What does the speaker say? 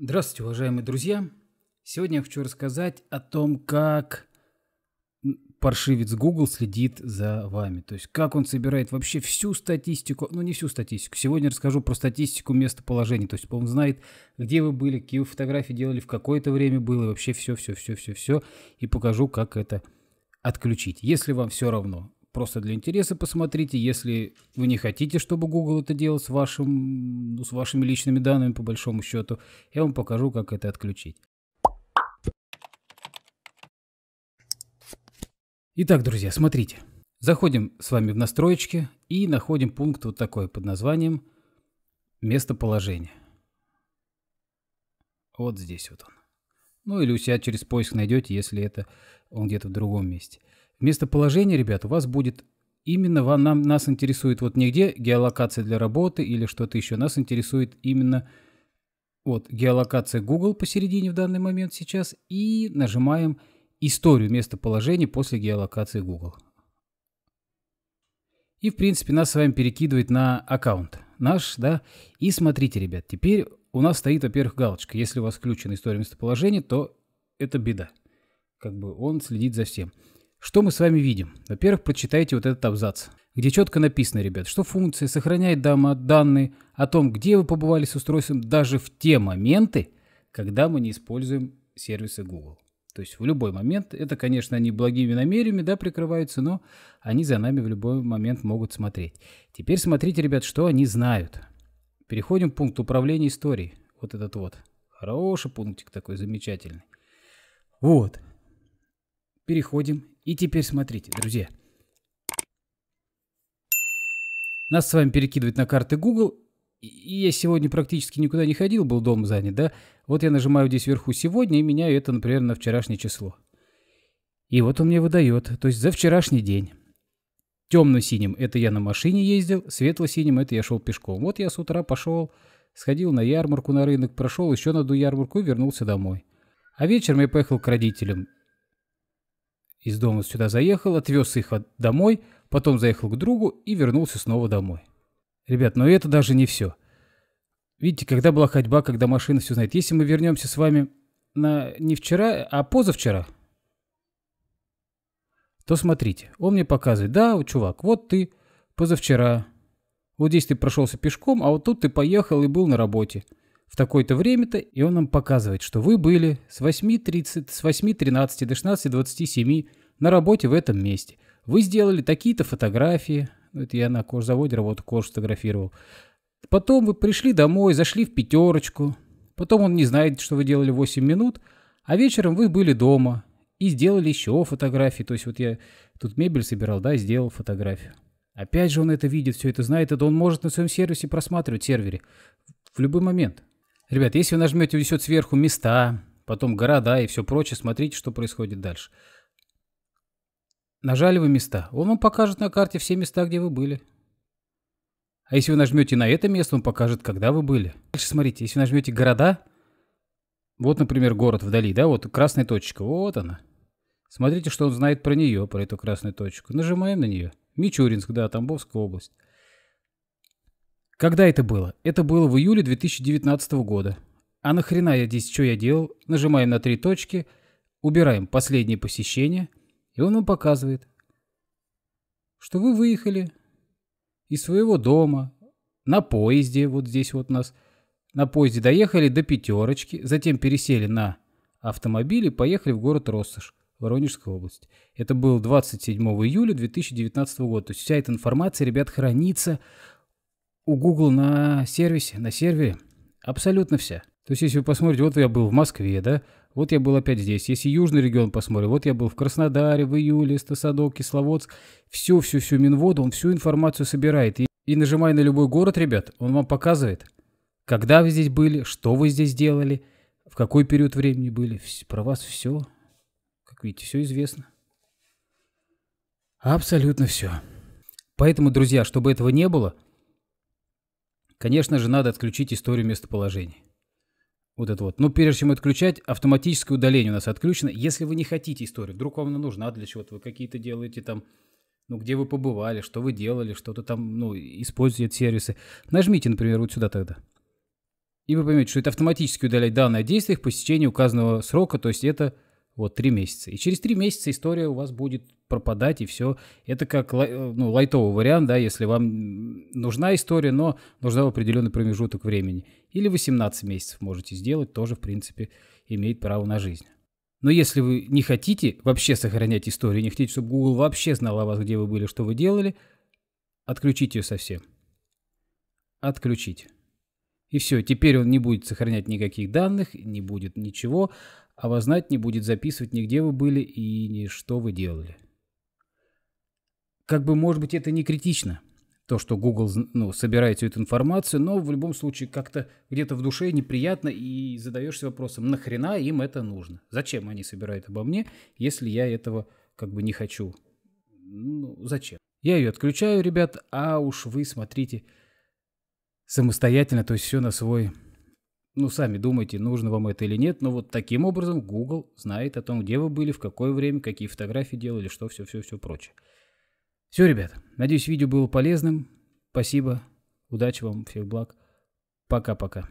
Здравствуйте, уважаемые друзья! Сегодня я хочу рассказать о том, как паршивец Google следит за вами. То есть, как он собирает вообще всю статистику, ну не всю статистику. Сегодня расскажу про статистику местоположения. То есть, он знает, где вы были, какие вы фотографии делали, в какое-то время было, и вообще все-все-все-все-все. И покажу, как это отключить. Если вам все равно, просто для интереса посмотрите. Если вы не хотите, чтобы Google это делал с, вашим, ну, с вашими личными данными, по большому счету, я вам покажу, как это отключить. Итак, друзья, смотрите. Заходим с вами в настроечки и находим пункт вот такой под названием «Местоположение». Вот здесь вот он. Ну или у себя через поиск найдете, если это он где-то в другом месте. Местоположение, ребят, у вас будет именно вам, нам, нас интересует вот нигде геолокация для работы или что-то еще. Нас интересует именно вот геолокация Google посередине в данный момент сейчас и нажимаем историю местоположения после геолокации Google. И, в принципе, нас с вами перекидывает на аккаунт наш, да. И смотрите, ребят, теперь у нас стоит, во-первых, галочка. Если у вас включена история местоположения, то это беда. Как бы он следит за всем. Что мы с вами видим? Во-первых, прочитайте вот этот абзац, где четко написано, ребят, что функция сохраняет данные о том, где вы побывали с устройством даже в те моменты, когда мы не используем сервисы Google. То есть в любой момент, это, конечно, они благими намерениями да, прикрываются, но они за нами в любой момент могут смотреть. Теперь смотрите, ребят, что они знают. Переходим к пункту управления историей. Вот этот вот. Хороший пунктик такой, замечательный. Вот. Переходим и теперь смотрите, друзья. Нас с вами перекидывает на карты Google. И я сегодня практически никуда не ходил, был дом занят, да? Вот я нажимаю здесь вверху «Сегодня» и меняю это, например, на вчерашнее число. И вот он мне выдает, то есть за вчерашний день. Темно-синим – это я на машине ездил, светло-синим – это я шел пешком. Вот я с утра пошел, сходил на ярмарку, на рынок, прошел еще на одну ярмарку и вернулся домой. А вечером я поехал к родителям из дома сюда заехал, отвез их домой, потом заехал к другу и вернулся снова домой. Ребят, но это даже не все. Видите, когда была ходьба, когда машина все знает. Если мы вернемся с вами на не вчера, а позавчера, то смотрите, он мне показывает, да, чувак, вот ты позавчера, вот здесь ты прошелся пешком, а вот тут ты поехал и был на работе в такое-то время-то, и он нам показывает, что вы были с 8.30, с 8.13 до 16.27 на работе в этом месте. Вы сделали такие-то фотографии. Ну, это я на кожзаводе работу кожу фотографировал. Потом вы пришли домой, зашли в пятерочку. Потом он не знает, что вы делали 8 минут. А вечером вы были дома и сделали еще фотографии. То есть вот я тут мебель собирал, да, сделал фотографию. Опять же он это видит, все это знает. Это он может на своем сервисе просматривать, сервере. В любой момент. Ребят, если вы нажмете висет сверху места, потом города и все прочее, смотрите, что происходит дальше. Нажали вы места. Он вам покажет на карте все места, где вы были. А если вы нажмете на это место, он покажет, когда вы были. Дальше смотрите, если нажмете города, вот, например, город вдали, да, вот красная точечка, вот она. Смотрите, что он знает про нее, про эту красную точку. Нажимаем на нее. Мичуринск, да, Тамбовская область. Когда это было? Это было в июле 2019 года. А нахрена я здесь, что я делал? Нажимаем на три точки, убираем последнее посещение, и он вам показывает, что вы выехали из своего дома на поезде, вот здесь вот у нас, на поезде доехали до пятерочки, затем пересели на автомобиль и поехали в город Россош. Воронежской область. Это был 27 июля 2019 года. То есть вся эта информация, ребят, хранится у Google на сервисе, на сервере абсолютно вся. То есть, если вы посмотрите, вот я был в Москве, да, вот я был опять здесь. Если южный регион посмотрим, вот я был в Краснодаре, в июле, Стасадок, Кисловодск. все, все, все Минводу, он всю информацию собирает. И, и нажимая на любой город, ребят, он вам показывает, когда вы здесь были, что вы здесь делали, в какой период времени были. Про вас все, как видите, все известно. Абсолютно все. Поэтому, друзья, чтобы этого не было – Конечно же, надо отключить историю местоположений. Вот это вот. Но ну, прежде чем отключать, автоматическое удаление у нас отключено. Если вы не хотите историю, вдруг вам она нужна для чего-то, вы какие-то делаете там, ну, где вы побывали, что вы делали, что-то там, ну, используете сервисы. Нажмите, например, вот сюда тогда. И вы поймете, что это автоматически удалять данные о действиях по истечении указанного срока, то есть это вот три месяца. И через три месяца история у вас будет пропадать, и все. Это как э, ну, лайтовый вариант, да, если вам нужна история, но нужна в определенный промежуток времени. Или 18 месяцев можете сделать, тоже, в принципе, имеет право на жизнь. Но если вы не хотите вообще сохранять историю, не хотите, чтобы Google вообще знал о вас, где вы были, что вы делали, отключите ее совсем. Отключить. И все, теперь он не будет сохранять никаких данных, не будет ничего а вас знать не будет записывать нигде вы были и ни что вы делали. Как бы, может быть, это не критично, то, что Google ну, собирает всю эту информацию, но в любом случае как-то где-то в душе неприятно и задаешься вопросом, нахрена им это нужно? Зачем они собирают обо мне, если я этого как бы не хочу? Ну, зачем? Я ее отключаю, ребят, а уж вы смотрите самостоятельно, то есть все на свой ну, сами думайте, нужно вам это или нет, но вот таким образом Google знает о том, где вы были, в какое время, какие фотографии делали, что, все-все-все прочее. Все, ребят, надеюсь, видео было полезным. Спасибо, удачи вам, всех благ. Пока-пока.